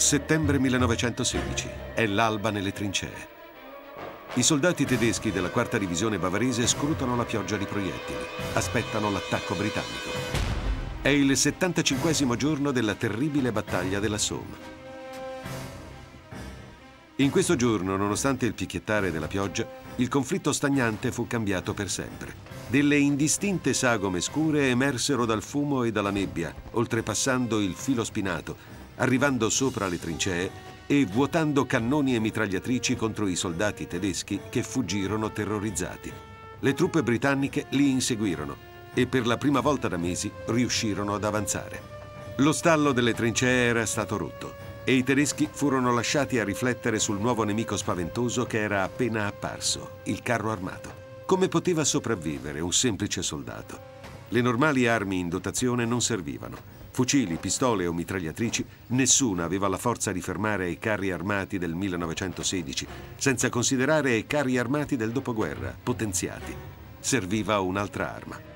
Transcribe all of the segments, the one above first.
Settembre 1916. È l'alba nelle trincee. I soldati tedeschi della quarta divisione bavarese scrutano la pioggia di proiettili. Aspettano l'attacco britannico. È il 75 giorno della terribile battaglia della Somme. In questo giorno, nonostante il picchiettare della pioggia, il conflitto stagnante fu cambiato per sempre. Delle indistinte sagome scure emersero dal fumo e dalla nebbia, oltrepassando il filo spinato arrivando sopra le trincee e vuotando cannoni e mitragliatrici contro i soldati tedeschi che fuggirono terrorizzati. Le truppe britanniche li inseguirono e per la prima volta da mesi riuscirono ad avanzare. Lo stallo delle trincee era stato rotto e i tedeschi furono lasciati a riflettere sul nuovo nemico spaventoso che era appena apparso, il carro armato. Come poteva sopravvivere un semplice soldato? Le normali armi in dotazione non servivano Fucili, pistole o mitragliatrici, nessuna aveva la forza di fermare i carri armati del 1916, senza considerare i carri armati del dopoguerra, potenziati. Serviva un'altra arma.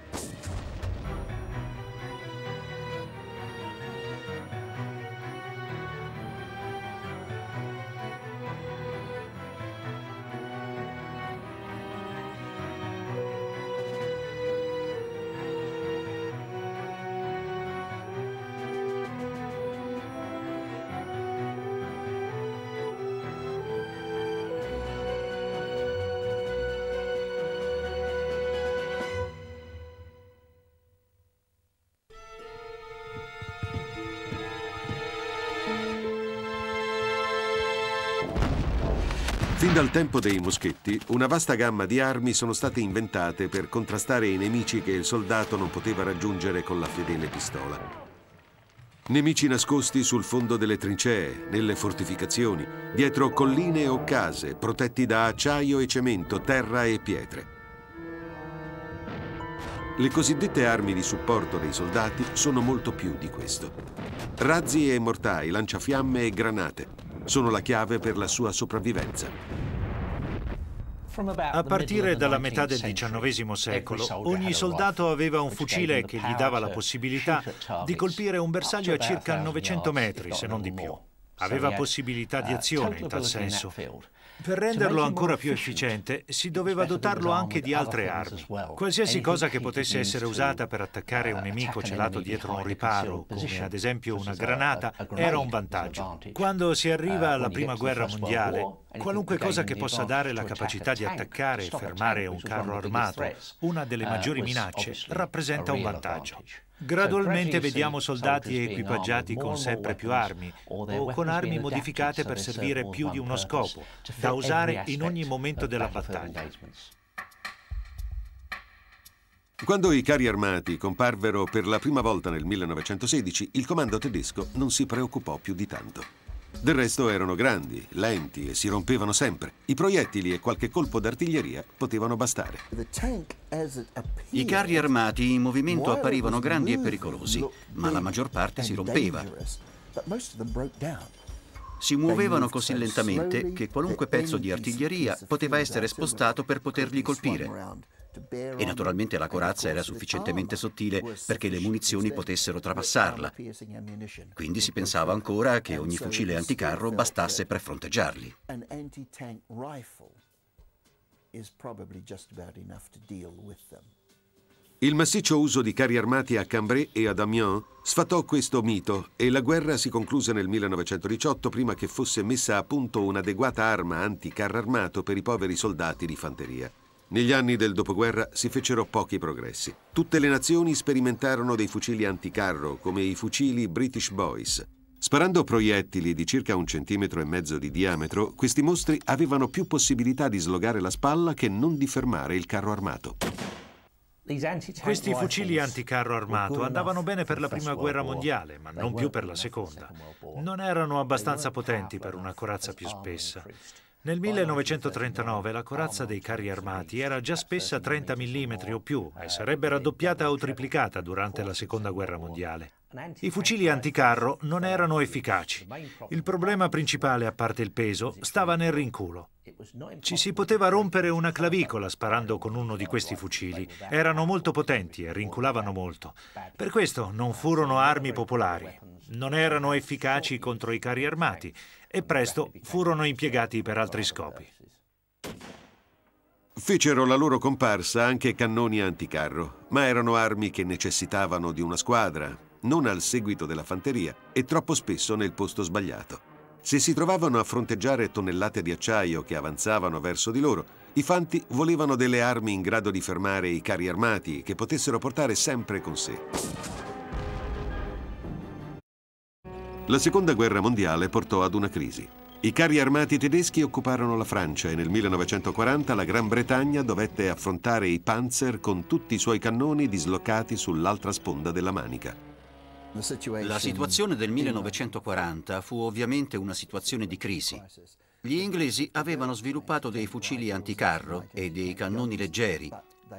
dal tempo dei moschetti, una vasta gamma di armi sono state inventate per contrastare i nemici che il soldato non poteva raggiungere con la fedele pistola. Nemici nascosti sul fondo delle trincee, nelle fortificazioni, dietro colline o case, protetti da acciaio e cemento, terra e pietre. Le cosiddette armi di supporto dei soldati sono molto più di questo. Razzi e mortai, lanciafiamme e granate sono la chiave per la sua sopravvivenza. A partire dalla metà del XIX secolo, ogni soldato aveva un fucile che gli dava la possibilità di colpire un bersaglio a circa 900 metri, se non di più. Aveva possibilità di uh, azione in tal senso. Per renderlo ancora più efficiente si doveva dotarlo anche di altre armi. Qualsiasi cosa che potesse essere usata per attaccare un uh, nemico celato dietro un riparo, come ad esempio una granata, era un vantaggio. Quando si arriva uh, alla Prima Guerra Mondiale, Qualunque cosa che possa dare la capacità di attaccare e fermare un carro armato, una delle uh, maggiori minacce, rappresenta un vantaggio. Gradualmente vediamo soldati equipaggiati con sempre più armi o con armi modificate per servire più di uno scopo, da usare in ogni momento della battaglia. Quando i carri armati comparvero per la prima volta nel 1916, il comando tedesco non si preoccupò più di tanto. Del resto erano grandi, lenti e si rompevano sempre. I proiettili e qualche colpo d'artiglieria potevano bastare. I carri armati in movimento apparivano grandi e pericolosi, ma la maggior parte si rompeva. Si muovevano così lentamente che qualunque pezzo di artiglieria poteva essere spostato per poterli colpire. E naturalmente la corazza era sufficientemente sottile perché le munizioni potessero trapassarla. Quindi si pensava ancora che ogni fucile anticarro bastasse per fronteggiarli. Il massiccio uso di carri armati a Cambrai e ad Amiens sfatò questo mito e la guerra si concluse nel 1918 prima che fosse messa a punto un'adeguata arma anticarro armato per i poveri soldati di fanteria. Negli anni del dopoguerra si fecero pochi progressi. Tutte le nazioni sperimentarono dei fucili anticarro, come i fucili British Boys. Sparando proiettili di circa un centimetro e mezzo di diametro, questi mostri avevano più possibilità di slogare la spalla che non di fermare il carro armato. Questi fucili anticarro armato andavano bene per la prima guerra mondiale, ma non più per la seconda. Non erano abbastanza potenti per una corazza più spessa. Nel 1939 la corazza dei carri armati era già spessa 30 mm o più e sarebbe raddoppiata o triplicata durante la Seconda Guerra Mondiale. I fucili anticarro non erano efficaci. Il problema principale, a parte il peso, stava nel rinculo. Ci si poteva rompere una clavicola sparando con uno di questi fucili. Erano molto potenti e rinculavano molto. Per questo non furono armi popolari. Non erano efficaci contro i carri armati e presto furono impiegati per altri scopi. Fecero la loro comparsa anche cannoni anticarro, ma erano armi che necessitavano di una squadra, non al seguito della fanteria e troppo spesso nel posto sbagliato. Se si trovavano a fronteggiare tonnellate di acciaio che avanzavano verso di loro, i fanti volevano delle armi in grado di fermare i carri armati che potessero portare sempre con sé. La seconda guerra mondiale portò ad una crisi. I carri armati tedeschi occuparono la Francia e nel 1940 la Gran Bretagna dovette affrontare i Panzer con tutti i suoi cannoni dislocati sull'altra sponda della Manica. La situazione del 1940 fu ovviamente una situazione di crisi. Gli inglesi avevano sviluppato dei fucili anticarro e dei cannoni leggeri,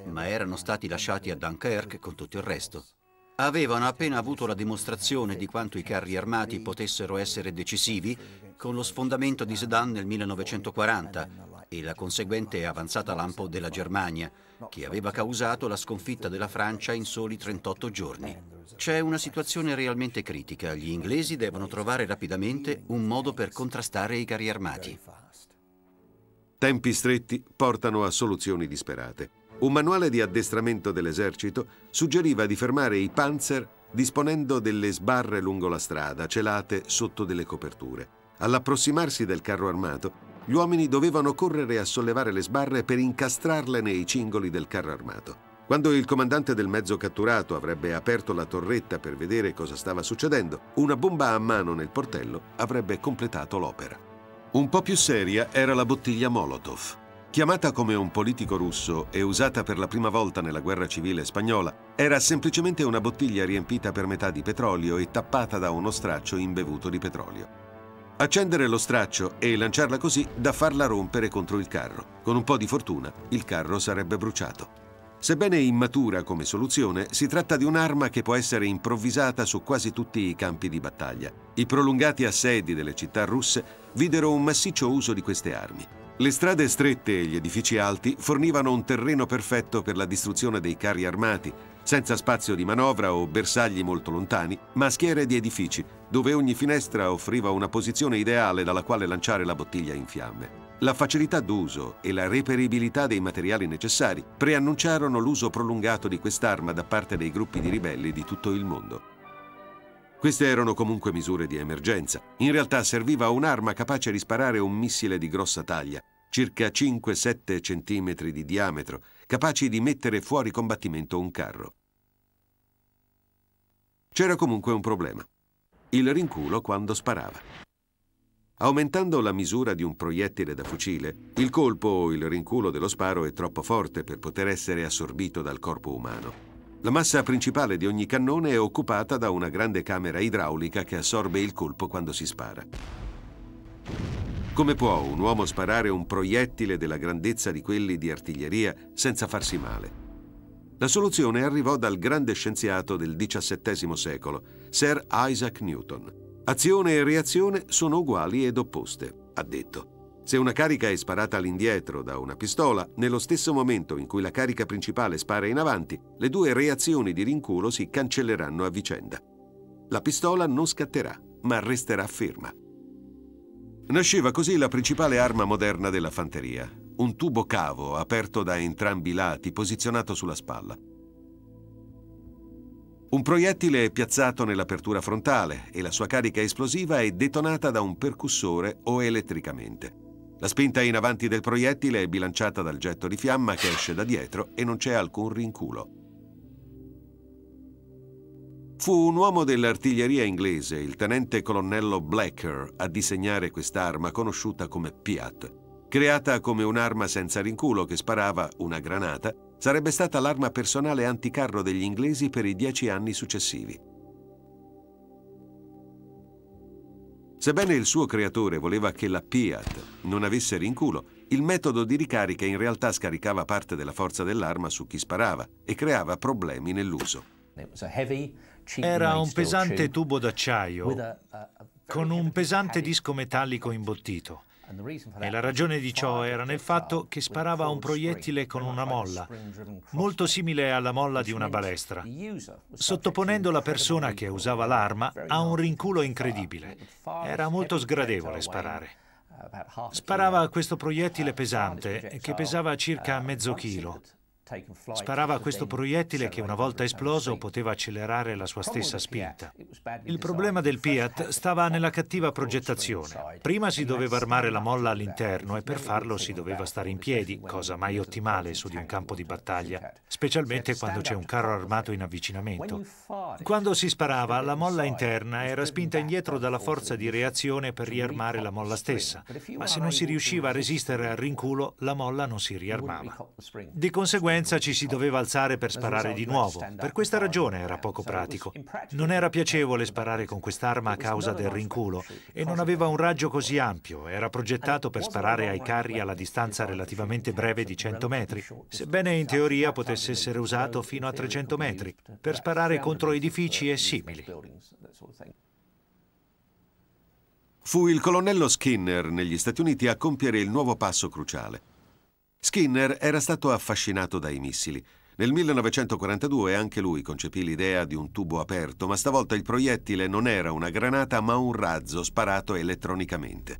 ma erano stati lasciati a Dunkerque con tutto il resto avevano appena avuto la dimostrazione di quanto i carri armati potessero essere decisivi con lo sfondamento di Sedan nel 1940 e la conseguente avanzata lampo della Germania, che aveva causato la sconfitta della Francia in soli 38 giorni. C'è una situazione realmente critica, gli inglesi devono trovare rapidamente un modo per contrastare i carri armati. Tempi stretti portano a soluzioni disperate. Un manuale di addestramento dell'esercito suggeriva di fermare i panzer disponendo delle sbarre lungo la strada, celate sotto delle coperture. All'approssimarsi del carro armato, gli uomini dovevano correre a sollevare le sbarre per incastrarle nei cingoli del carro armato. Quando il comandante del mezzo catturato avrebbe aperto la torretta per vedere cosa stava succedendo, una bomba a mano nel portello avrebbe completato l'opera. Un po' più seria era la bottiglia Molotov. Chiamata come un politico russo e usata per la prima volta nella guerra civile spagnola, era semplicemente una bottiglia riempita per metà di petrolio e tappata da uno straccio imbevuto di petrolio. Accendere lo straccio e lanciarla così da farla rompere contro il carro. Con un po' di fortuna il carro sarebbe bruciato. Sebbene immatura come soluzione, si tratta di un'arma che può essere improvvisata su quasi tutti i campi di battaglia. I prolungati assedi delle città russe videro un massiccio uso di queste armi. Le strade strette e gli edifici alti fornivano un terreno perfetto per la distruzione dei carri armati, senza spazio di manovra o bersagli molto lontani, ma schiere di edifici, dove ogni finestra offriva una posizione ideale dalla quale lanciare la bottiglia in fiamme. La facilità d'uso e la reperibilità dei materiali necessari preannunciarono l'uso prolungato di quest'arma da parte dei gruppi di ribelli di tutto il mondo. Queste erano comunque misure di emergenza. In realtà serviva un'arma capace di sparare un missile di grossa taglia, circa 5-7 cm di diametro, capace di mettere fuori combattimento un carro. C'era comunque un problema. Il rinculo quando sparava. Aumentando la misura di un proiettile da fucile, il colpo o il rinculo dello sparo è troppo forte per poter essere assorbito dal corpo umano. La massa principale di ogni cannone è occupata da una grande camera idraulica che assorbe il colpo quando si spara. Come può un uomo sparare un proiettile della grandezza di quelli di artiglieria senza farsi male? La soluzione arrivò dal grande scienziato del XVII secolo, Sir Isaac Newton. Azione e reazione sono uguali ed opposte, ha detto. Se una carica è sparata all'indietro da una pistola, nello stesso momento in cui la carica principale spara in avanti, le due reazioni di rinculo si cancelleranno a vicenda. La pistola non scatterà, ma resterà ferma. Nasceva così la principale arma moderna della fanteria, un tubo cavo aperto da entrambi i lati, posizionato sulla spalla. Un proiettile è piazzato nell'apertura frontale e la sua carica esplosiva è detonata da un percussore o elettricamente. La spinta in avanti del proiettile è bilanciata dal getto di fiamma che esce da dietro e non c'è alcun rinculo. Fu un uomo dell'artiglieria inglese, il tenente colonnello Blacker, a disegnare quest'arma conosciuta come Piat. Creata come un'arma senza rinculo che sparava una granata, sarebbe stata l'arma personale anticarro degli inglesi per i dieci anni successivi. Sebbene il suo creatore voleva che la Piat non avesse rinculo, il metodo di ricarica in realtà scaricava parte della forza dell'arma su chi sparava e creava problemi nell'uso. Era un pesante tubo d'acciaio con un pesante disco metallico imbottito. E la ragione di ciò era nel fatto che sparava un proiettile con una molla, molto simile alla molla di una balestra, sottoponendo la persona che usava l'arma a un rinculo incredibile. Era molto sgradevole sparare. Sparava questo proiettile pesante che pesava circa mezzo chilo Sparava questo proiettile che una volta esploso poteva accelerare la sua stessa spinta. Il problema del Piat stava nella cattiva progettazione. Prima si doveva armare la molla all'interno e per farlo si doveva stare in piedi, cosa mai ottimale su di un campo di battaglia, specialmente quando c'è un carro armato in avvicinamento. Quando si sparava, la molla interna era spinta indietro dalla forza di reazione per riarmare la molla stessa, ma se non si riusciva a resistere al rinculo, la molla non si riarmava. Di conseguenza conseguenza ci si doveva alzare per sparare di nuovo. Per questa ragione era poco pratico. Non era piacevole sparare con quest'arma a causa del rinculo e non aveva un raggio così ampio, era progettato per sparare ai carri alla distanza relativamente breve di 100 metri, sebbene in teoria potesse essere usato fino a 300 metri, per sparare contro edifici e simili. Fu il colonnello Skinner negli Stati Uniti a compiere il nuovo passo cruciale. Skinner era stato affascinato dai missili. Nel 1942 anche lui concepì l'idea di un tubo aperto, ma stavolta il proiettile non era una granata ma un razzo sparato elettronicamente.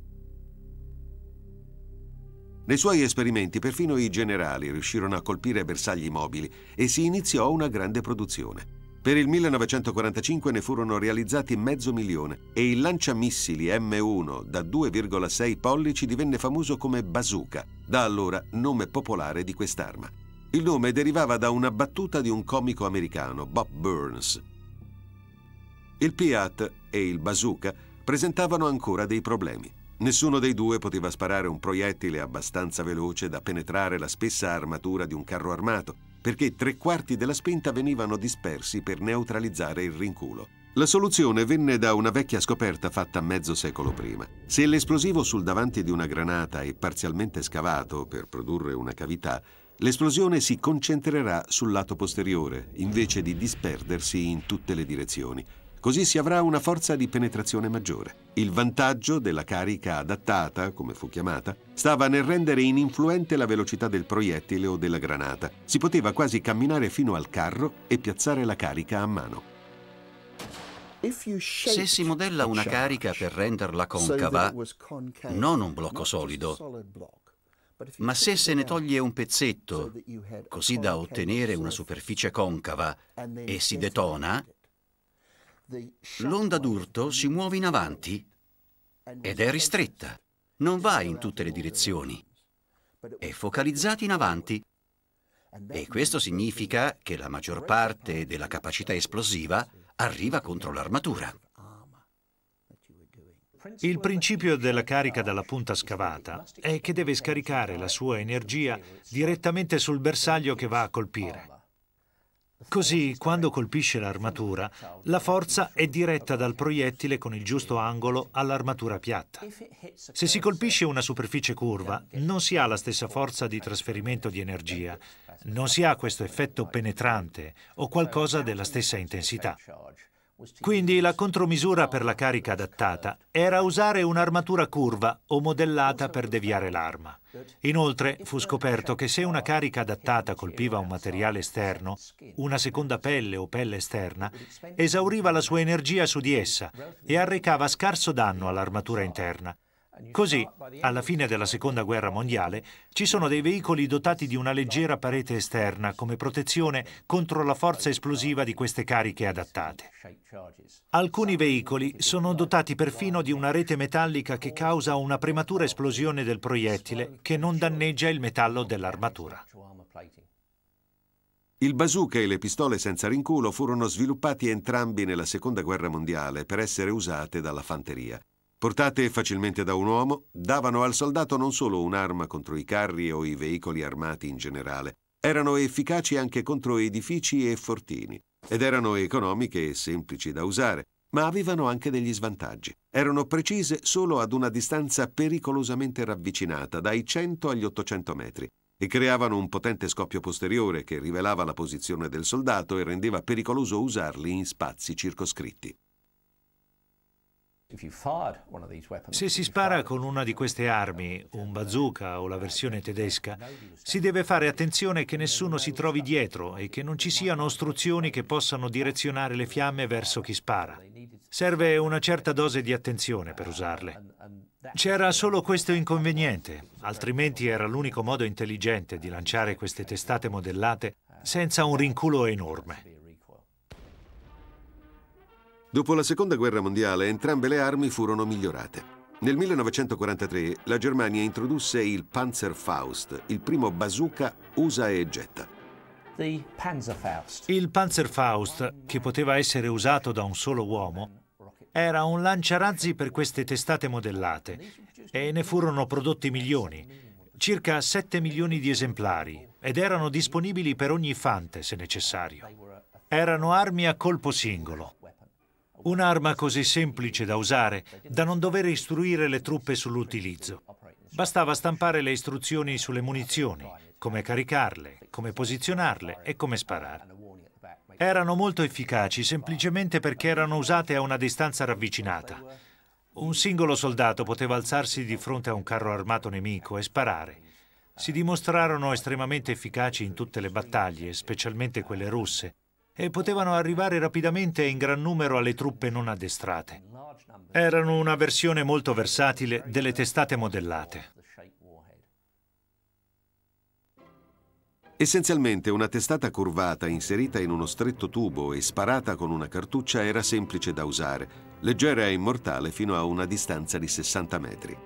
Nei suoi esperimenti perfino i generali riuscirono a colpire bersagli mobili e si iniziò una grande produzione. Per il 1945 ne furono realizzati mezzo milione e il lanciamissili M1 da 2,6 pollici divenne famoso come bazooka da allora nome popolare di quest'arma. Il nome derivava da una battuta di un comico americano, Bob Burns. Il Piat e il Bazooka presentavano ancora dei problemi. Nessuno dei due poteva sparare un proiettile abbastanza veloce da penetrare la spessa armatura di un carro armato, perché tre quarti della spinta venivano dispersi per neutralizzare il rinculo. La soluzione venne da una vecchia scoperta fatta mezzo secolo prima. Se l'esplosivo sul davanti di una granata è parzialmente scavato per produrre una cavità, l'esplosione si concentrerà sul lato posteriore, invece di disperdersi in tutte le direzioni, Così si avrà una forza di penetrazione maggiore. Il vantaggio della carica adattata, come fu chiamata, stava nel rendere ininfluente la velocità del proiettile o della granata. Si poteva quasi camminare fino al carro e piazzare la carica a mano. Se si modella una carica per renderla concava, non un blocco solido, ma se se ne toglie un pezzetto, così da ottenere una superficie concava e si detona, l'onda d'urto si muove in avanti ed è ristretta, non va in tutte le direzioni, è focalizzata in avanti. E questo significa che la maggior parte della capacità esplosiva arriva contro l'armatura. Il principio della carica dalla punta scavata è che deve scaricare la sua energia direttamente sul bersaglio che va a colpire. Così, quando colpisce l'armatura, la forza è diretta dal proiettile con il giusto angolo all'armatura piatta. Se si colpisce una superficie curva, non si ha la stessa forza di trasferimento di energia non si ha questo effetto penetrante o qualcosa della stessa intensità. Quindi la contromisura per la carica adattata era usare un'armatura curva o modellata per deviare l'arma. Inoltre fu scoperto che se una carica adattata colpiva un materiale esterno, una seconda pelle o pelle esterna, esauriva la sua energia su di essa e arrecava scarso danno all'armatura interna, Così, alla fine della Seconda Guerra Mondiale, ci sono dei veicoli dotati di una leggera parete esterna come protezione contro la forza esplosiva di queste cariche adattate. Alcuni veicoli sono dotati perfino di una rete metallica che causa una prematura esplosione del proiettile che non danneggia il metallo dell'armatura. Il bazooka e le pistole senza rinculo furono sviluppati entrambi nella Seconda Guerra Mondiale per essere usate dalla fanteria. Portate facilmente da un uomo, davano al soldato non solo un'arma contro i carri o i veicoli armati in generale, erano efficaci anche contro edifici e fortini, ed erano economiche e semplici da usare, ma avevano anche degli svantaggi. Erano precise solo ad una distanza pericolosamente ravvicinata, dai 100 agli 800 metri, e creavano un potente scoppio posteriore che rivelava la posizione del soldato e rendeva pericoloso usarli in spazi circoscritti. Se si spara con una di queste armi, un bazooka o la versione tedesca, si deve fare attenzione che nessuno si trovi dietro e che non ci siano ostruzioni che possano direzionare le fiamme verso chi spara. Serve una certa dose di attenzione per usarle. C'era solo questo inconveniente, altrimenti era l'unico modo intelligente di lanciare queste testate modellate senza un rinculo enorme. Dopo la seconda guerra mondiale entrambe le armi furono migliorate. Nel 1943 la Germania introdusse il Panzerfaust, il primo bazooka usa e getta. Il Panzerfaust, che poteva essere usato da un solo uomo, era un lanciarazzi per queste testate modellate e ne furono prodotti milioni, circa 7 milioni di esemplari, ed erano disponibili per ogni fante se necessario. Erano armi a colpo singolo, Un'arma così semplice da usare, da non dover istruire le truppe sull'utilizzo. Bastava stampare le istruzioni sulle munizioni, come caricarle, come posizionarle e come sparare. Erano molto efficaci semplicemente perché erano usate a una distanza ravvicinata. Un singolo soldato poteva alzarsi di fronte a un carro armato nemico e sparare. Si dimostrarono estremamente efficaci in tutte le battaglie, specialmente quelle russe, e potevano arrivare rapidamente e in gran numero alle truppe non addestrate. Erano una versione molto versatile delle testate modellate. Essenzialmente una testata curvata inserita in uno stretto tubo e sparata con una cartuccia era semplice da usare, leggera e immortale fino a una distanza di 60 metri.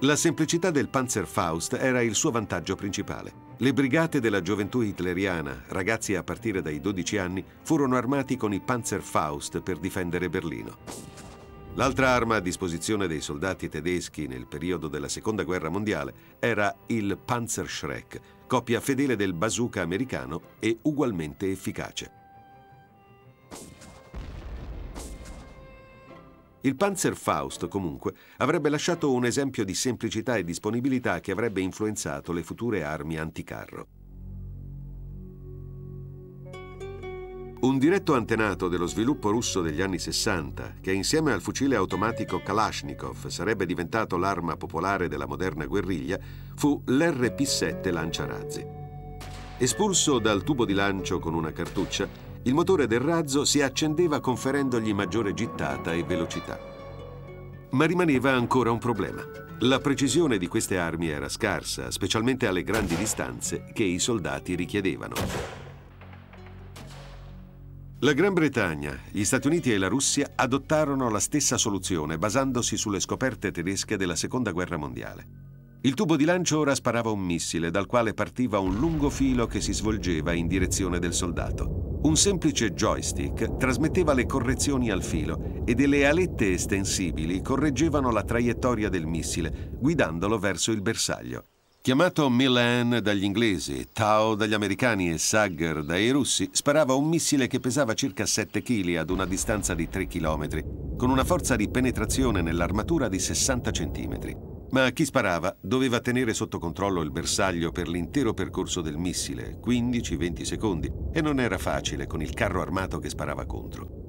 La semplicità del Panzerfaust era il suo vantaggio principale. Le brigate della gioventù hitleriana, ragazzi a partire dai 12 anni, furono armati con i Panzerfaust per difendere Berlino. L'altra arma a disposizione dei soldati tedeschi nel periodo della Seconda Guerra Mondiale era il Panzerschreck, copia fedele del bazooka americano e ugualmente efficace. Il Panzerfaust, comunque, avrebbe lasciato un esempio di semplicità e disponibilità che avrebbe influenzato le future armi anticarro. Un diretto antenato dello sviluppo russo degli anni 60, che insieme al fucile automatico Kalashnikov sarebbe diventato l'arma popolare della moderna guerriglia, fu l'RP-7 lanciarazzi. Espulso dal tubo di lancio con una cartuccia, il motore del razzo si accendeva conferendogli maggiore gittata e velocità. Ma rimaneva ancora un problema. La precisione di queste armi era scarsa, specialmente alle grandi distanze che i soldati richiedevano. La Gran Bretagna, gli Stati Uniti e la Russia adottarono la stessa soluzione basandosi sulle scoperte tedesche della Seconda Guerra Mondiale. Il tubo di lancio ora sparava un missile dal quale partiva un lungo filo che si svolgeva in direzione del soldato. Un semplice joystick trasmetteva le correzioni al filo e delle alette estensibili correggevano la traiettoria del missile, guidandolo verso il bersaglio. Chiamato Milan dagli inglesi, Tao dagli americani e Sagger dai russi, sparava un missile che pesava circa 7 kg ad una distanza di 3 km, con una forza di penetrazione nell'armatura di 60 cm. Ma chi sparava doveva tenere sotto controllo il bersaglio per l'intero percorso del missile, 15-20 secondi, e non era facile con il carro armato che sparava contro.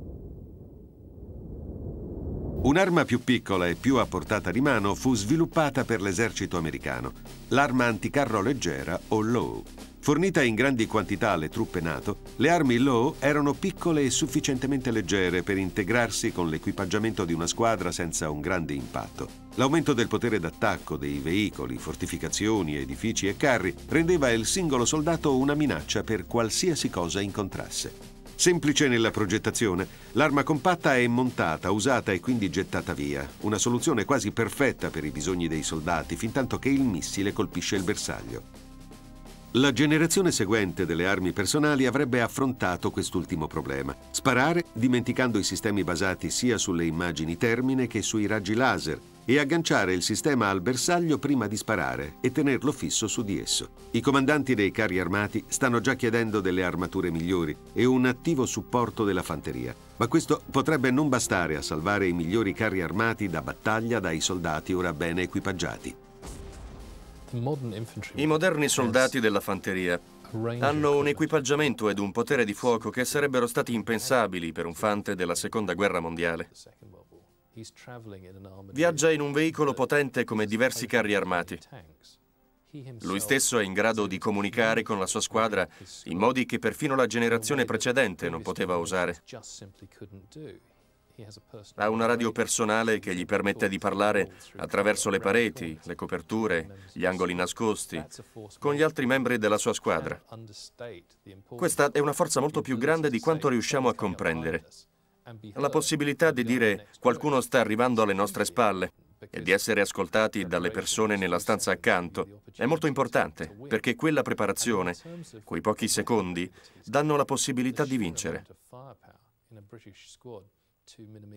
Un'arma più piccola e più a portata di mano fu sviluppata per l'esercito americano, l'arma anticarro leggera o low. Fornita in grandi quantità alle truppe NATO, le armi Low erano piccole e sufficientemente leggere per integrarsi con l'equipaggiamento di una squadra senza un grande impatto. L'aumento del potere d'attacco dei veicoli, fortificazioni, edifici e carri rendeva il singolo soldato una minaccia per qualsiasi cosa incontrasse. Semplice nella progettazione, l'arma compatta è montata, usata e quindi gettata via, una soluzione quasi perfetta per i bisogni dei soldati, fin tanto che il missile colpisce il bersaglio. La generazione seguente delle armi personali avrebbe affrontato quest'ultimo problema. Sparare, dimenticando i sistemi basati sia sulle immagini termine che sui raggi laser, e agganciare il sistema al bersaglio prima di sparare e tenerlo fisso su di esso. I comandanti dei carri armati stanno già chiedendo delle armature migliori e un attivo supporto della fanteria, ma questo potrebbe non bastare a salvare i migliori carri armati da battaglia dai soldati ora bene equipaggiati. I moderni soldati della fanteria hanno un equipaggiamento ed un potere di fuoco che sarebbero stati impensabili per un fante della Seconda Guerra Mondiale. Viaggia in un veicolo potente come diversi carri armati. Lui stesso è in grado di comunicare con la sua squadra in modi che perfino la generazione precedente non poteva usare. Ha una radio personale che gli permette di parlare attraverso le pareti, le coperture, gli angoli nascosti, con gli altri membri della sua squadra. Questa è una forza molto più grande di quanto riusciamo a comprendere. La possibilità di dire qualcuno sta arrivando alle nostre spalle e di essere ascoltati dalle persone nella stanza accanto è molto importante perché quella preparazione, quei pochi secondi, danno la possibilità di vincere.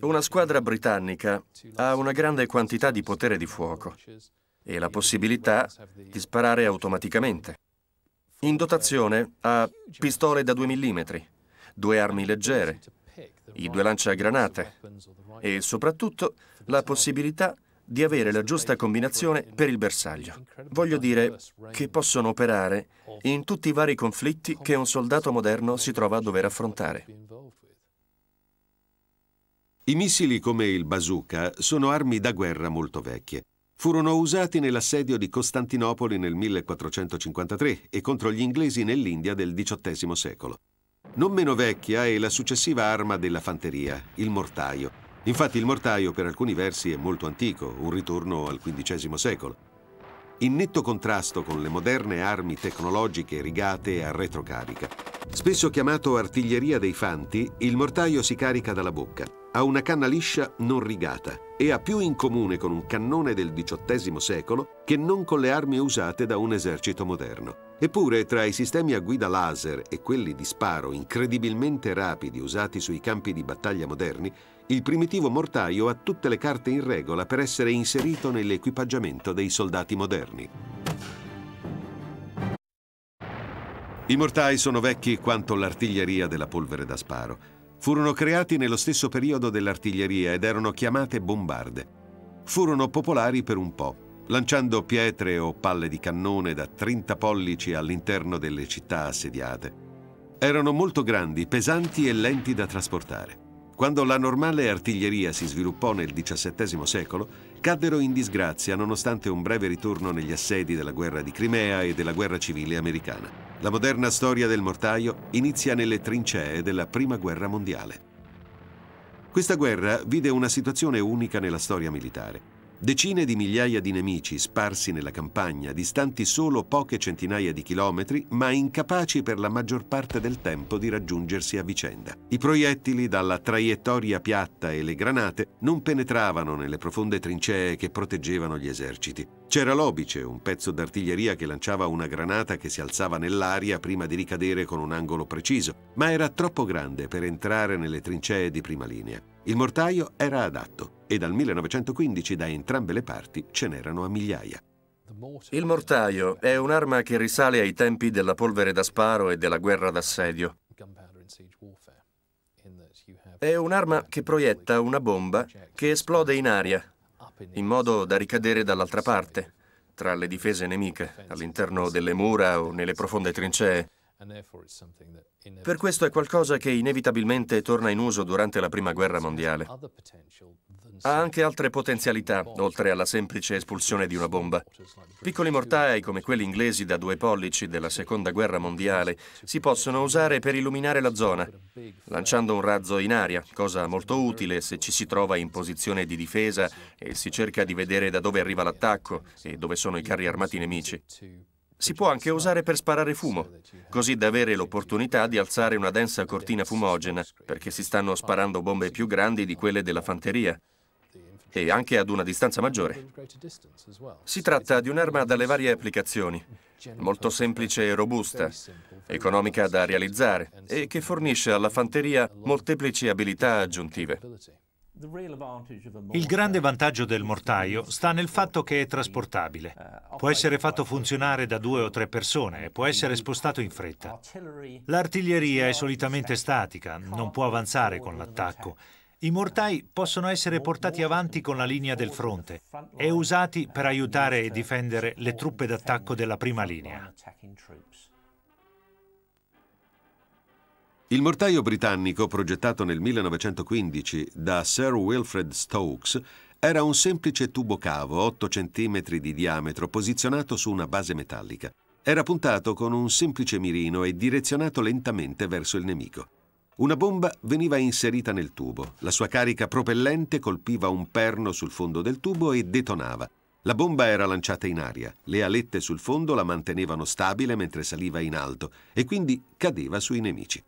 Una squadra britannica ha una grande quantità di potere di fuoco e la possibilità di sparare automaticamente. In dotazione ha pistole da 2 mm, due armi leggere, i due lanciagranate e soprattutto la possibilità di avere la giusta combinazione per il bersaglio. Voglio dire che possono operare in tutti i vari conflitti che un soldato moderno si trova a dover affrontare. I missili come il bazooka sono armi da guerra molto vecchie. Furono usati nell'assedio di Costantinopoli nel 1453 e contro gli inglesi nell'India del XVIII secolo. Non meno vecchia è la successiva arma della fanteria, il mortaio. Infatti il mortaio per alcuni versi è molto antico, un ritorno al XV secolo. In netto contrasto con le moderne armi tecnologiche rigate a retrocarica. Spesso chiamato artiglieria dei fanti, il mortaio si carica dalla bocca ha una canna liscia non rigata e ha più in comune con un cannone del XVIII secolo che non con le armi usate da un esercito moderno. Eppure tra i sistemi a guida laser e quelli di sparo incredibilmente rapidi usati sui campi di battaglia moderni, il primitivo mortaio ha tutte le carte in regola per essere inserito nell'equipaggiamento dei soldati moderni. I mortai sono vecchi quanto l'artiglieria della polvere da sparo Furono creati nello stesso periodo dell'artiglieria ed erano chiamate bombarde. Furono popolari per un po', lanciando pietre o palle di cannone da 30 pollici all'interno delle città assediate. Erano molto grandi, pesanti e lenti da trasportare. Quando la normale artiglieria si sviluppò nel XVII secolo, caddero in disgrazia nonostante un breve ritorno negli assedi della guerra di Crimea e della guerra civile americana. La moderna storia del mortaio inizia nelle trincee della Prima Guerra Mondiale. Questa guerra vide una situazione unica nella storia militare. Decine di migliaia di nemici sparsi nella campagna, distanti solo poche centinaia di chilometri, ma incapaci per la maggior parte del tempo di raggiungersi a vicenda. I proiettili dalla traiettoria piatta e le granate non penetravano nelle profonde trincee che proteggevano gli eserciti. C'era l'obice, un pezzo d'artiglieria che lanciava una granata che si alzava nell'aria prima di ricadere con un angolo preciso, ma era troppo grande per entrare nelle trincee di prima linea. Il mortaio era adatto e dal 1915 da entrambe le parti ce n'erano a migliaia. Il mortaio è un'arma che risale ai tempi della polvere da sparo e della guerra d'assedio. È un'arma che proietta una bomba che esplode in aria in modo da ricadere dall'altra parte, tra le difese nemiche, all'interno delle mura o nelle profonde trincee. Per questo è qualcosa che inevitabilmente torna in uso durante la Prima Guerra Mondiale. Ha anche altre potenzialità, oltre alla semplice espulsione di una bomba. Piccoli mortai come quelli inglesi da due pollici della Seconda Guerra Mondiale si possono usare per illuminare la zona, lanciando un razzo in aria, cosa molto utile se ci si trova in posizione di difesa e si cerca di vedere da dove arriva l'attacco e dove sono i carri armati nemici si può anche usare per sparare fumo, così da avere l'opportunità di alzare una densa cortina fumogena, perché si stanno sparando bombe più grandi di quelle della fanteria e anche ad una distanza maggiore. Si tratta di un'arma dalle varie applicazioni, molto semplice e robusta, economica da realizzare e che fornisce alla fanteria molteplici abilità aggiuntive. Il grande vantaggio del mortaio sta nel fatto che è trasportabile. Può essere fatto funzionare da due o tre persone e può essere spostato in fretta. L'artiglieria è solitamente statica, non può avanzare con l'attacco. I mortai possono essere portati avanti con la linea del fronte e usati per aiutare e difendere le truppe d'attacco della prima linea. Il mortaio britannico, progettato nel 1915 da Sir Wilfred Stokes, era un semplice tubo cavo 8 cm di diametro posizionato su una base metallica. Era puntato con un semplice mirino e direzionato lentamente verso il nemico. Una bomba veniva inserita nel tubo, la sua carica propellente colpiva un perno sul fondo del tubo e detonava. La bomba era lanciata in aria, le alette sul fondo la mantenevano stabile mentre saliva in alto e quindi cadeva sui nemici.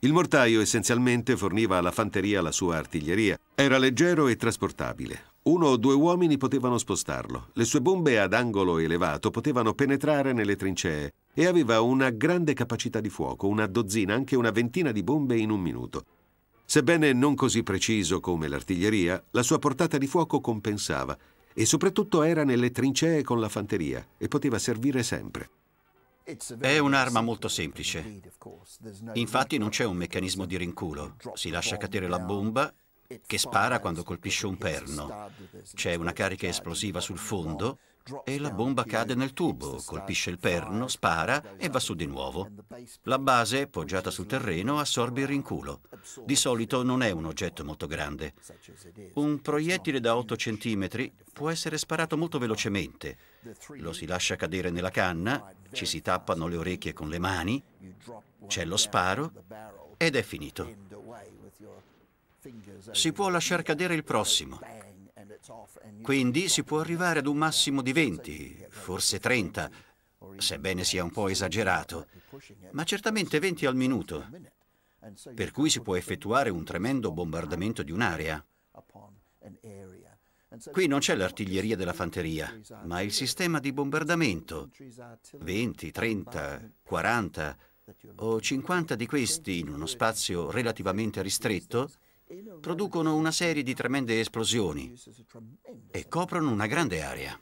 Il mortaio essenzialmente forniva alla fanteria la sua artiglieria. Era leggero e trasportabile. Uno o due uomini potevano spostarlo. Le sue bombe ad angolo elevato potevano penetrare nelle trincee e aveva una grande capacità di fuoco, una dozzina, anche una ventina di bombe in un minuto. Sebbene non così preciso come l'artiglieria, la sua portata di fuoco compensava e soprattutto era nelle trincee con la fanteria e poteva servire sempre. È un'arma molto semplice. Infatti non c'è un meccanismo di rinculo. Si lascia cadere la bomba che spara quando colpisce un perno. C'è una carica esplosiva sul fondo e la bomba cade nel tubo, colpisce il perno, spara e va su di nuovo. La base, poggiata sul terreno, assorbe il rinculo. Di solito non è un oggetto molto grande. Un proiettile da 8 cm può essere sparato molto velocemente. Lo si lascia cadere nella canna, ci si tappano le orecchie con le mani, c'è lo sparo ed è finito. Si può lasciar cadere il prossimo. Quindi si può arrivare ad un massimo di 20, forse 30, sebbene sia un po' esagerato, ma certamente 20 al minuto, per cui si può effettuare un tremendo bombardamento di un'area. Qui non c'è l'artiglieria della fanteria, ma il sistema di bombardamento. 20, 30, 40 o 50 di questi in uno spazio relativamente ristretto producono una serie di tremende esplosioni e coprono una grande area.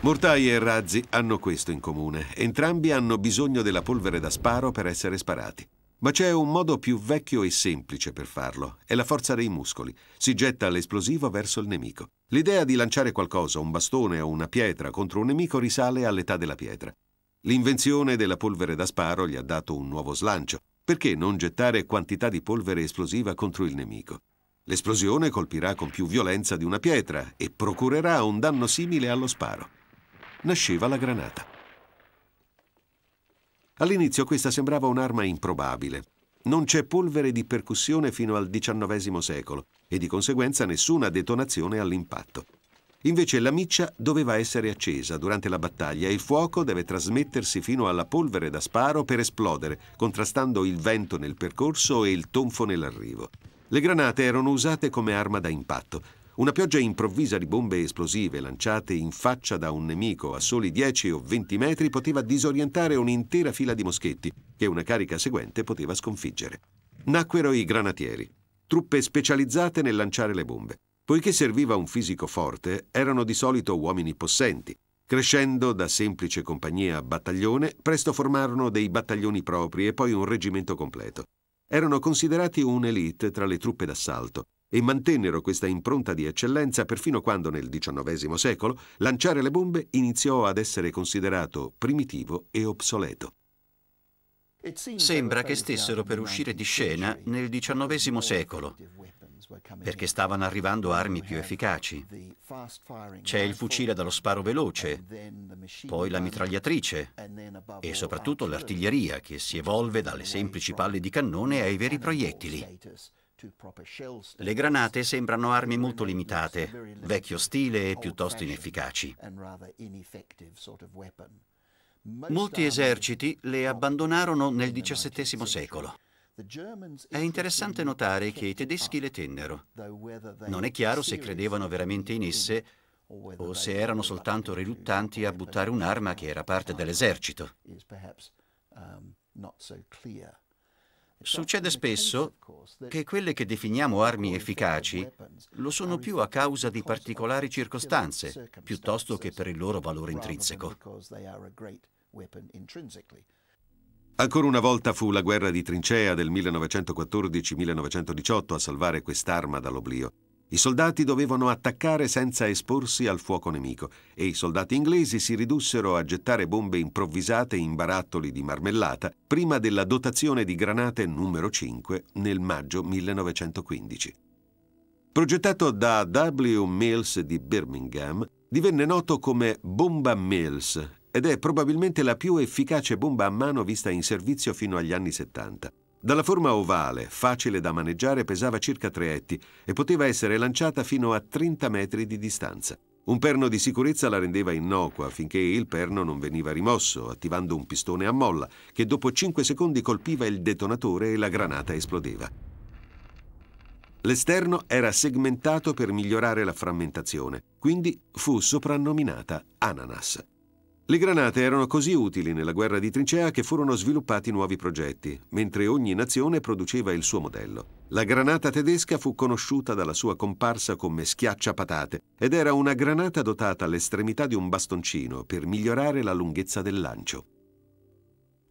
Mortai e razzi hanno questo in comune. Entrambi hanno bisogno della polvere da sparo per essere sparati. Ma c'è un modo più vecchio e semplice per farlo. È la forza dei muscoli. Si getta l'esplosivo verso il nemico. L'idea di lanciare qualcosa, un bastone o una pietra, contro un nemico risale all'età della pietra. L'invenzione della polvere da sparo gli ha dato un nuovo slancio. Perché non gettare quantità di polvere esplosiva contro il nemico? L'esplosione colpirà con più violenza di una pietra e procurerà un danno simile allo sparo. Nasceva la granata. All'inizio questa sembrava un'arma improbabile. Non c'è polvere di percussione fino al XIX secolo e di conseguenza nessuna detonazione all'impatto. Invece la miccia doveva essere accesa durante la battaglia e il fuoco deve trasmettersi fino alla polvere da sparo per esplodere, contrastando il vento nel percorso e il tonfo nell'arrivo. Le granate erano usate come arma da impatto. Una pioggia improvvisa di bombe esplosive lanciate in faccia da un nemico a soli 10 o 20 metri poteva disorientare un'intera fila di moschetti che una carica seguente poteva sconfiggere. Nacquero i granatieri, truppe specializzate nel lanciare le bombe. Poiché serviva un fisico forte, erano di solito uomini possenti. Crescendo da semplice compagnia a battaglione, presto formarono dei battaglioni propri e poi un reggimento completo. Erano considerati un'elite tra le truppe d'assalto e mantennero questa impronta di eccellenza perfino quando nel XIX secolo lanciare le bombe iniziò ad essere considerato primitivo e obsoleto. Sembra che stessero per uscire di scena nel XIX secolo perché stavano arrivando armi più efficaci. C'è il fucile dallo sparo veloce, poi la mitragliatrice e soprattutto l'artiglieria che si evolve dalle semplici palle di cannone ai veri proiettili. Le granate sembrano armi molto limitate, vecchio stile e piuttosto inefficaci. Molti eserciti le abbandonarono nel XVII secolo. È interessante notare che i tedeschi le tennero. Non è chiaro se credevano veramente in esse o se erano soltanto riluttanti a buttare un'arma che era parte dell'esercito. Um, Succede spesso che quelle che definiamo armi efficaci lo sono più a causa di particolari circostanze, piuttosto che per il loro valore intrinseco. Ancora una volta fu la guerra di trincea del 1914-1918 a salvare quest'arma dall'oblio. I soldati dovevano attaccare senza esporsi al fuoco nemico e i soldati inglesi si ridussero a gettare bombe improvvisate in barattoli di marmellata prima della dotazione di granate numero 5 nel maggio 1915. Progettato da W. Mills di Birmingham, divenne noto come Bomba Mills ed è probabilmente la più efficace bomba a mano vista in servizio fino agli anni 70. Dalla forma ovale, facile da maneggiare, pesava circa 3 etti e poteva essere lanciata fino a 30 metri di distanza. Un perno di sicurezza la rendeva innocua finché il perno non veniva rimosso, attivando un pistone a molla che dopo 5 secondi colpiva il detonatore e la granata esplodeva. L'esterno era segmentato per migliorare la frammentazione, quindi fu soprannominata Ananas. Le granate erano così utili nella guerra di trincea che furono sviluppati nuovi progetti, mentre ogni nazione produceva il suo modello. La granata tedesca fu conosciuta dalla sua comparsa come schiacciapatate ed era una granata dotata all'estremità di un bastoncino per migliorare la lunghezza del lancio.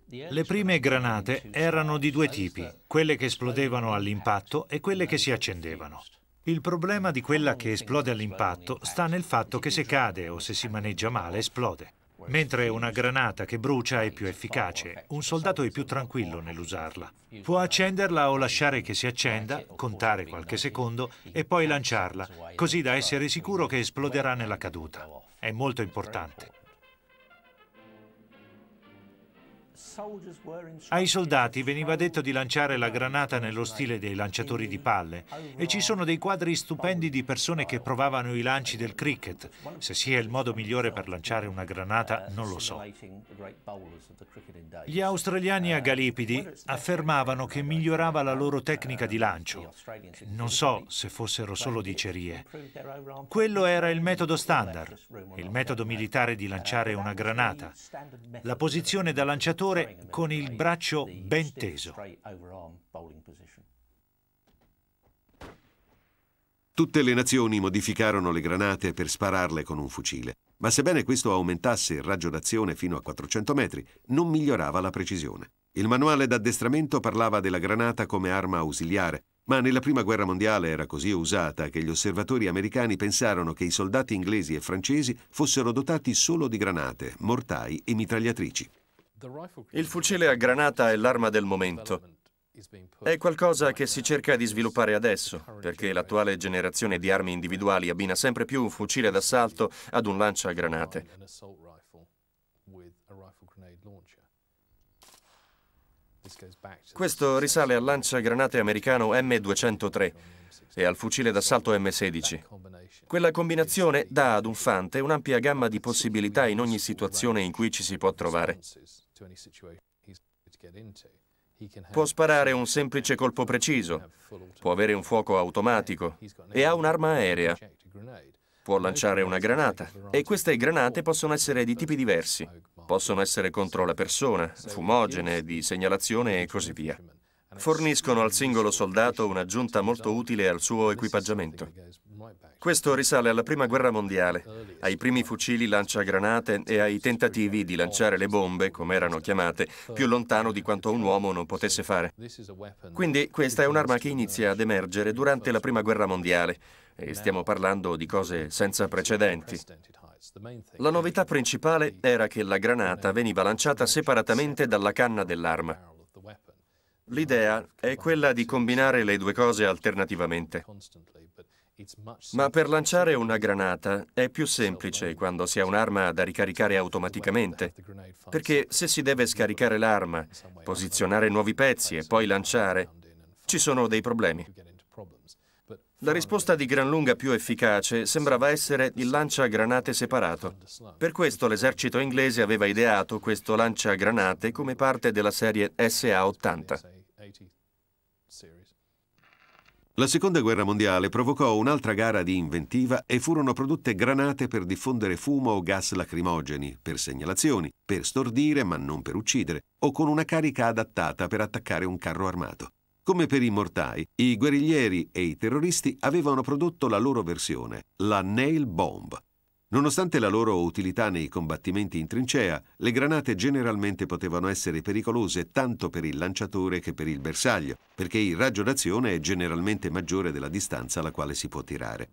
Le prime granate erano di due tipi, quelle che esplodevano all'impatto e quelle che si accendevano. Il problema di quella che esplode all'impatto sta nel fatto che se cade o se si maneggia male esplode. Mentre una granata che brucia è più efficace, un soldato è più tranquillo nell'usarla. Può accenderla o lasciare che si accenda, contare qualche secondo e poi lanciarla, così da essere sicuro che esploderà nella caduta. È molto importante. Ai soldati veniva detto di lanciare la granata nello stile dei lanciatori di palle e ci sono dei quadri stupendi di persone che provavano i lanci del cricket. Se sia il modo migliore per lanciare una granata non lo so. Gli australiani a Galipidi affermavano che migliorava la loro tecnica di lancio. Non so se fossero solo dicerie. Quello era il metodo standard, il metodo militare di lanciare una granata. La posizione da lanciatore con il braccio ben teso. Tutte le nazioni modificarono le granate per spararle con un fucile, ma sebbene questo aumentasse il raggio d'azione fino a 400 metri, non migliorava la precisione. Il manuale d'addestramento parlava della granata come arma ausiliare, ma nella Prima Guerra Mondiale era così usata che gli osservatori americani pensarono che i soldati inglesi e francesi fossero dotati solo di granate, mortai e mitragliatrici. Il fucile a granata è l'arma del momento. È qualcosa che si cerca di sviluppare adesso, perché l'attuale generazione di armi individuali abbina sempre più un fucile d'assalto ad un a granate. Questo risale al granate americano M203 e al fucile d'assalto M16. Quella combinazione dà ad un fante un'ampia gamma di possibilità in ogni situazione in cui ci si può trovare. Può sparare un semplice colpo preciso, può avere un fuoco automatico e ha un'arma aerea. Può lanciare una granata e queste granate possono essere di tipi diversi. Possono essere contro la persona, fumogene, di segnalazione e così via. Forniscono al singolo soldato un'aggiunta molto utile al suo equipaggiamento. Questo risale alla Prima Guerra Mondiale, ai primi fucili lanciagranate e ai tentativi di lanciare le bombe, come erano chiamate, più lontano di quanto un uomo non potesse fare. Quindi questa è un'arma che inizia ad emergere durante la Prima Guerra Mondiale e stiamo parlando di cose senza precedenti. La novità principale era che la granata veniva lanciata separatamente dalla canna dell'arma. L'idea è quella di combinare le due cose alternativamente. Ma per lanciare una granata è più semplice quando si ha un'arma da ricaricare automaticamente, perché se si deve scaricare l'arma, posizionare nuovi pezzi e poi lanciare, ci sono dei problemi. La risposta di gran lunga più efficace sembrava essere il lanciagranate separato. Per questo l'esercito inglese aveva ideato questo lanciagranate come parte della serie SA-80. La seconda guerra mondiale provocò un'altra gara di inventiva e furono prodotte granate per diffondere fumo o gas lacrimogeni, per segnalazioni, per stordire ma non per uccidere, o con una carica adattata per attaccare un carro armato. Come per i mortai, i guerriglieri e i terroristi avevano prodotto la loro versione, la nail bomb, Nonostante la loro utilità nei combattimenti in trincea, le granate generalmente potevano essere pericolose tanto per il lanciatore che per il bersaglio, perché il raggio d'azione è generalmente maggiore della distanza alla quale si può tirare.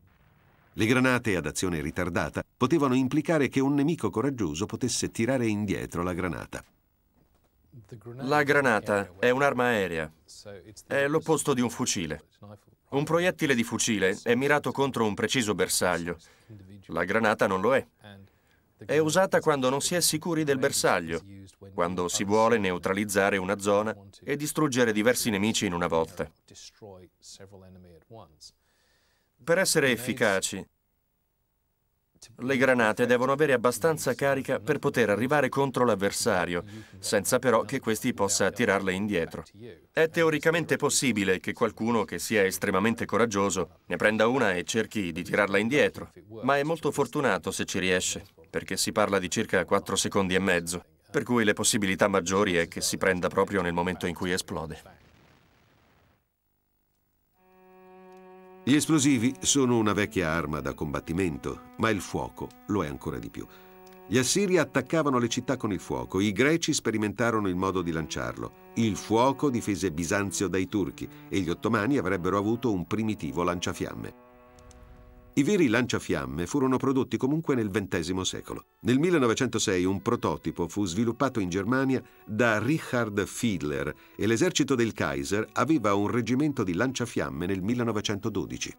Le granate ad azione ritardata potevano implicare che un nemico coraggioso potesse tirare indietro la granata. La granata è un'arma aerea, è l'opposto di un fucile. Un proiettile di fucile è mirato contro un preciso bersaglio. La granata non lo è. È usata quando non si è sicuri del bersaglio, quando si vuole neutralizzare una zona e distruggere diversi nemici in una volta. Per essere efficaci, le granate devono avere abbastanza carica per poter arrivare contro l'avversario, senza però che questi possa tirarle indietro. È teoricamente possibile che qualcuno che sia estremamente coraggioso ne prenda una e cerchi di tirarla indietro, ma è molto fortunato se ci riesce, perché si parla di circa 4 secondi e mezzo, per cui le possibilità maggiori è che si prenda proprio nel momento in cui esplode. Gli esplosivi sono una vecchia arma da combattimento, ma il fuoco lo è ancora di più. Gli assiri attaccavano le città con il fuoco, i greci sperimentarono il modo di lanciarlo, il fuoco difese Bisanzio dai turchi e gli ottomani avrebbero avuto un primitivo lanciafiamme. I veri lanciafiamme furono prodotti comunque nel XX secolo. Nel 1906 un prototipo fu sviluppato in Germania da Richard Fiedler e l'esercito del Kaiser aveva un reggimento di lanciafiamme nel 1912.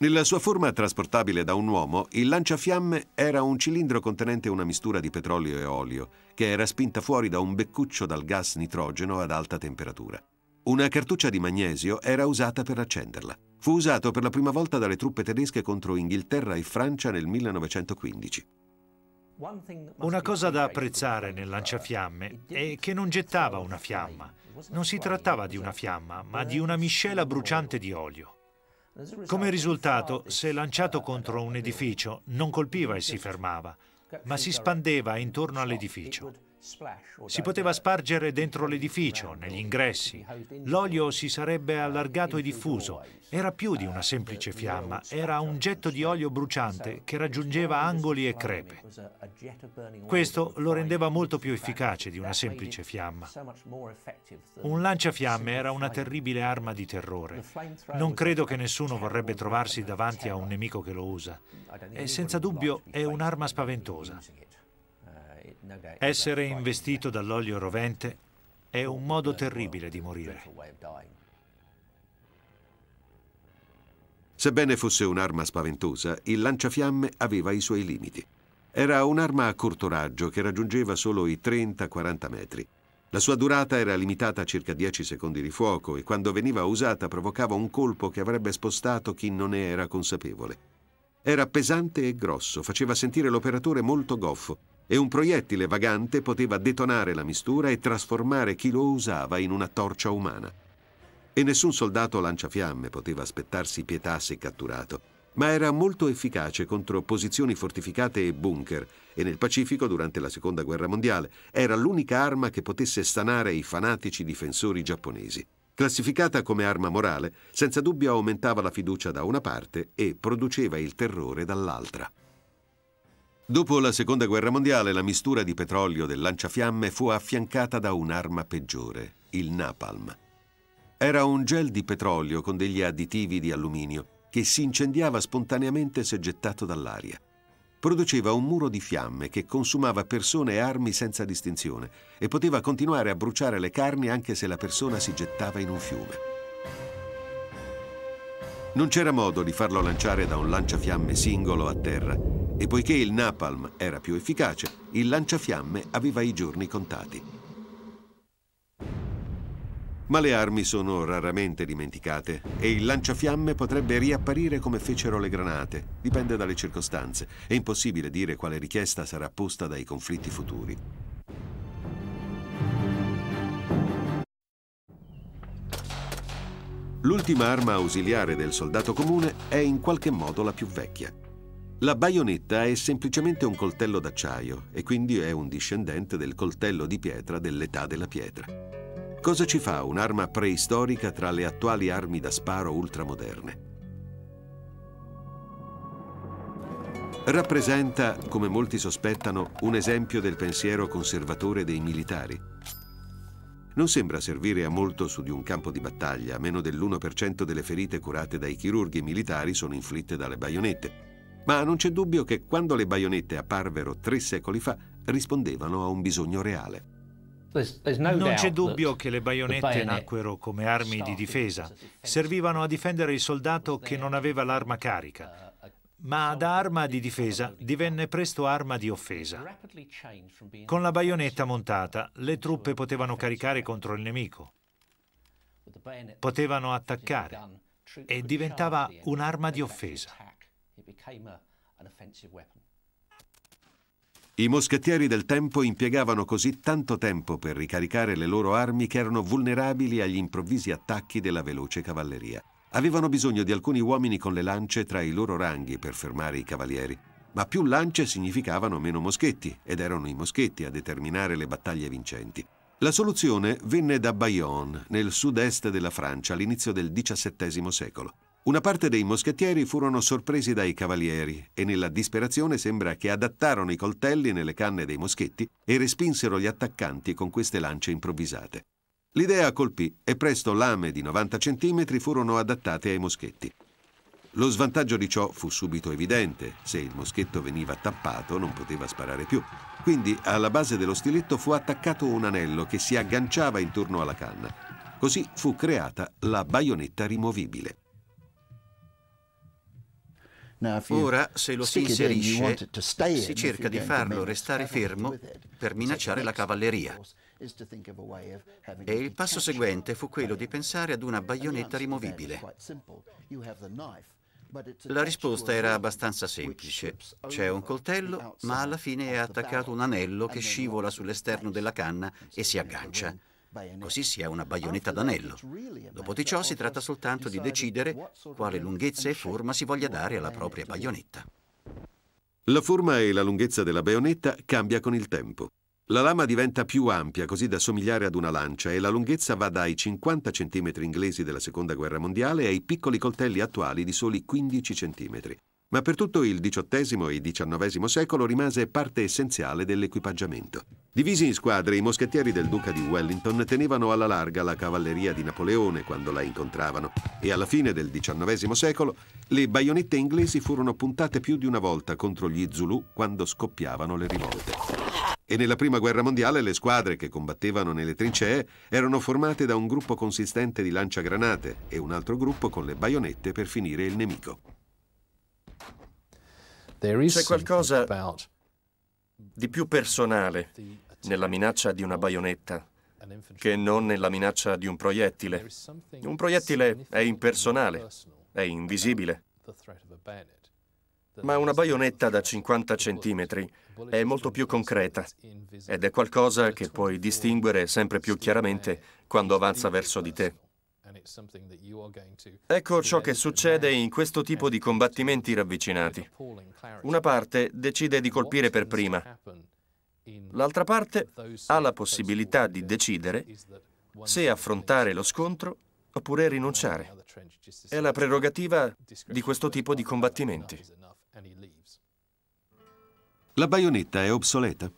Nella sua forma trasportabile da un uomo, il lanciafiamme era un cilindro contenente una mistura di petrolio e olio, che era spinta fuori da un beccuccio dal gas nitrogeno ad alta temperatura. Una cartuccia di magnesio era usata per accenderla. Fu usato per la prima volta dalle truppe tedesche contro Inghilterra e Francia nel 1915. Una cosa da apprezzare nel lanciafiamme è che non gettava una fiamma. Non si trattava di una fiamma, ma di una miscela bruciante di olio. Come risultato, se lanciato contro un edificio, non colpiva e si fermava, ma si spandeva intorno all'edificio. Si poteva spargere dentro l'edificio, negli ingressi. L'olio si sarebbe allargato e diffuso. Era più di una semplice fiamma, era un getto di olio bruciante che raggiungeva angoli e crepe. Questo lo rendeva molto più efficace di una semplice fiamma. Un lanciafiamme era una terribile arma di terrore. Non credo che nessuno vorrebbe trovarsi davanti a un nemico che lo usa. E senza dubbio è un'arma spaventosa. Essere investito dall'olio rovente è un modo terribile di morire. Sebbene fosse un'arma spaventosa, il lanciafiamme aveva i suoi limiti. Era un'arma a corto raggio che raggiungeva solo i 30-40 metri. La sua durata era limitata a circa 10 secondi di fuoco e quando veniva usata provocava un colpo che avrebbe spostato chi non ne era consapevole. Era pesante e grosso, faceva sentire l'operatore molto goffo e un proiettile vagante poteva detonare la mistura e trasformare chi lo usava in una torcia umana. E nessun soldato lanciafiamme poteva aspettarsi pietà se catturato, ma era molto efficace contro posizioni fortificate e bunker e nel Pacifico durante la Seconda Guerra Mondiale era l'unica arma che potesse stanare i fanatici difensori giapponesi. Classificata come arma morale, senza dubbio aumentava la fiducia da una parte e produceva il terrore dall'altra. Dopo la Seconda Guerra Mondiale la mistura di petrolio del lanciafiamme fu affiancata da un'arma peggiore, il napalm. Era un gel di petrolio con degli additivi di alluminio che si incendiava spontaneamente se gettato dall'aria. Produceva un muro di fiamme che consumava persone e armi senza distinzione e poteva continuare a bruciare le carni anche se la persona si gettava in un fiume. Non c'era modo di farlo lanciare da un lanciafiamme singolo a terra e poiché il napalm era più efficace, il lanciafiamme aveva i giorni contati. Ma le armi sono raramente dimenticate e il lanciafiamme potrebbe riapparire come fecero le granate, dipende dalle circostanze, è impossibile dire quale richiesta sarà posta dai conflitti futuri. L'ultima arma ausiliare del soldato comune è in qualche modo la più vecchia. La baionetta è semplicemente un coltello d'acciaio e quindi è un discendente del coltello di pietra dell'età della pietra. Cosa ci fa un'arma preistorica tra le attuali armi da sparo ultramoderne? Rappresenta, come molti sospettano, un esempio del pensiero conservatore dei militari non sembra servire a molto su di un campo di battaglia, meno dell'1% delle ferite curate dai chirurghi militari sono inflitte dalle baionette. Ma non c'è dubbio che quando le baionette apparvero tre secoli fa rispondevano a un bisogno reale. Non c'è dubbio che le baionette nacquero come armi di difesa. Servivano a difendere il soldato che non aveva l'arma carica ma ad arma di difesa divenne presto arma di offesa. Con la baionetta montata le truppe potevano caricare contro il nemico, potevano attaccare e diventava un'arma di offesa. I moschettieri del tempo impiegavano così tanto tempo per ricaricare le loro armi che erano vulnerabili agli improvvisi attacchi della veloce cavalleria. Avevano bisogno di alcuni uomini con le lance tra i loro ranghi per fermare i cavalieri, ma più lance significavano meno moschetti ed erano i moschetti a determinare le battaglie vincenti. La soluzione venne da Bayonne, nel sud-est della Francia, all'inizio del XVII secolo. Una parte dei moschettieri furono sorpresi dai cavalieri e nella disperazione sembra che adattarono i coltelli nelle canne dei moschetti e respinsero gli attaccanti con queste lance improvvisate. L'idea colpì e presto lame di 90 cm furono adattate ai moschetti. Lo svantaggio di ciò fu subito evidente, se il moschetto veniva tappato non poteva sparare più. Quindi alla base dello stiletto fu attaccato un anello che si agganciava intorno alla canna. Così fu creata la baionetta rimovibile. Ora, se lo si inserisce, si cerca di farlo restare fermo per minacciare la cavalleria. E il passo seguente fu quello di pensare ad una baionetta rimovibile. La risposta era abbastanza semplice. C'è un coltello, ma alla fine è attaccato un anello che scivola sull'esterno della canna e si aggancia. Così si ha una baionetta d'anello. Dopo di ciò si tratta soltanto di decidere quale lunghezza e forma si voglia dare alla propria baionetta. La forma e la lunghezza della baionetta cambia con il tempo. La lama diventa più ampia, così da somigliare ad una lancia, e la lunghezza va dai 50 cm inglesi della Seconda Guerra Mondiale ai piccoli coltelli attuali di soli 15 cm ma per tutto il XVIII e XIX secolo rimase parte essenziale dell'equipaggiamento. Divisi in squadre, i moschettieri del duca di Wellington tenevano alla larga la cavalleria di Napoleone quando la incontravano e alla fine del XIX secolo le baionette inglesi furono puntate più di una volta contro gli Zulu quando scoppiavano le rivolte. E nella Prima Guerra Mondiale le squadre che combattevano nelle trincee erano formate da un gruppo consistente di lanciagranate e un altro gruppo con le baionette per finire il nemico. C'è qualcosa di più personale nella minaccia di una baionetta che non nella minaccia di un proiettile. Un proiettile è impersonale, è invisibile. Ma una baionetta da 50 centimetri è molto più concreta ed è qualcosa che puoi distinguere sempre più chiaramente quando avanza verso di te. Ecco ciò che succede in questo tipo di combattimenti ravvicinati. Una parte decide di colpire per prima, l'altra parte ha la possibilità di decidere se affrontare lo scontro oppure rinunciare. È la prerogativa di questo tipo di combattimenti. La baionetta è obsoleta.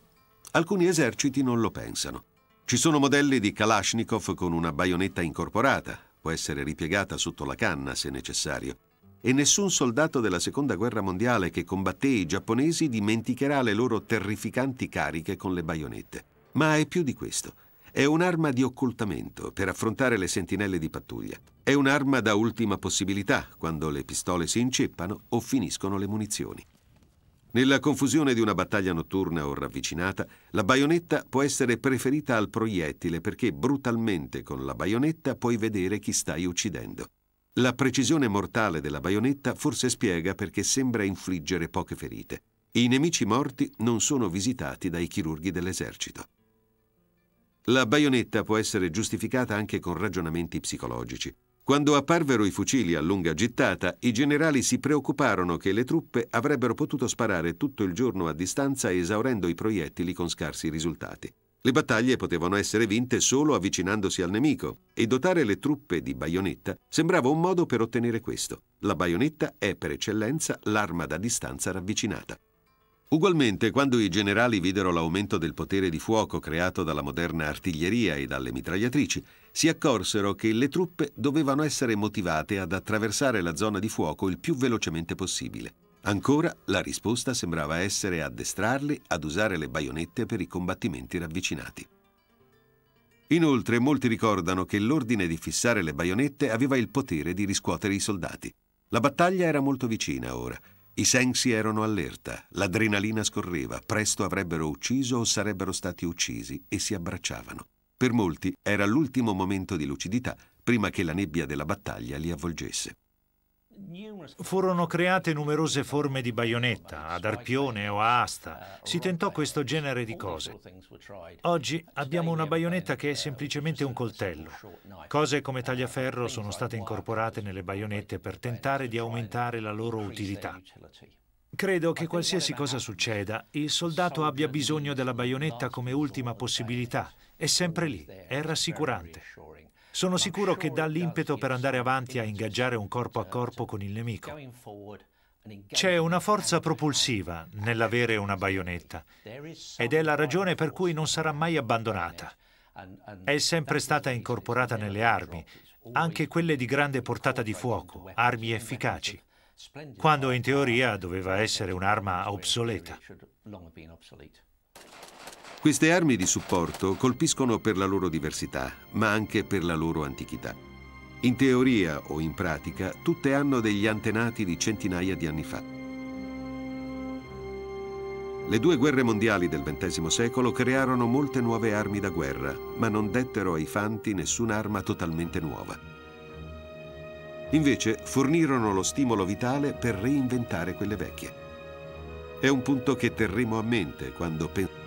Alcuni eserciti non lo pensano. Ci sono modelli di Kalashnikov con una baionetta incorporata, può essere ripiegata sotto la canna se necessario, e nessun soldato della Seconda Guerra Mondiale che combatté i giapponesi dimenticherà le loro terrificanti cariche con le baionette. Ma è più di questo. È un'arma di occultamento per affrontare le sentinelle di pattuglia. È un'arma da ultima possibilità quando le pistole si inceppano o finiscono le munizioni. Nella confusione di una battaglia notturna o ravvicinata, la baionetta può essere preferita al proiettile perché brutalmente con la baionetta puoi vedere chi stai uccidendo. La precisione mortale della baionetta forse spiega perché sembra infliggere poche ferite. I nemici morti non sono visitati dai chirurghi dell'esercito. La baionetta può essere giustificata anche con ragionamenti psicologici. Quando apparvero i fucili a lunga gittata, i generali si preoccuparono che le truppe avrebbero potuto sparare tutto il giorno a distanza esaurendo i proiettili con scarsi risultati. Le battaglie potevano essere vinte solo avvicinandosi al nemico e dotare le truppe di baionetta sembrava un modo per ottenere questo. La baionetta è per eccellenza l'arma da distanza ravvicinata. Ugualmente, quando i generali videro l'aumento del potere di fuoco creato dalla moderna artiglieria e dalle mitragliatrici, si accorsero che le truppe dovevano essere motivate ad attraversare la zona di fuoco il più velocemente possibile. Ancora, la risposta sembrava essere addestrarli ad usare le baionette per i combattimenti ravvicinati. Inoltre, molti ricordano che l'ordine di fissare le baionette aveva il potere di riscuotere i soldati. La battaglia era molto vicina ora. I sensi erano allerta, l'adrenalina scorreva, presto avrebbero ucciso o sarebbero stati uccisi e si abbracciavano. Per molti era l'ultimo momento di lucidità prima che la nebbia della battaglia li avvolgesse. Furono create numerose forme di baionetta, ad arpione o a asta. Si tentò questo genere di cose. Oggi abbiamo una baionetta che è semplicemente un coltello. Cose come tagliaferro sono state incorporate nelle baionette per tentare di aumentare la loro utilità. Credo che qualsiasi cosa succeda, il soldato abbia bisogno della baionetta come ultima possibilità è sempre lì, è rassicurante. Sono sicuro che dà l'impeto per andare avanti a ingaggiare un corpo a corpo con il nemico. C'è una forza propulsiva nell'avere una baionetta ed è la ragione per cui non sarà mai abbandonata. È sempre stata incorporata nelle armi, anche quelle di grande portata di fuoco, armi efficaci, quando in teoria doveva essere un'arma obsoleta. Queste armi di supporto colpiscono per la loro diversità, ma anche per la loro antichità. In teoria o in pratica, tutte hanno degli antenati di centinaia di anni fa. Le due guerre mondiali del XX secolo crearono molte nuove armi da guerra, ma non dettero ai fanti nessun'arma totalmente nuova. Invece fornirono lo stimolo vitale per reinventare quelle vecchie. È un punto che terremo a mente quando pensiamo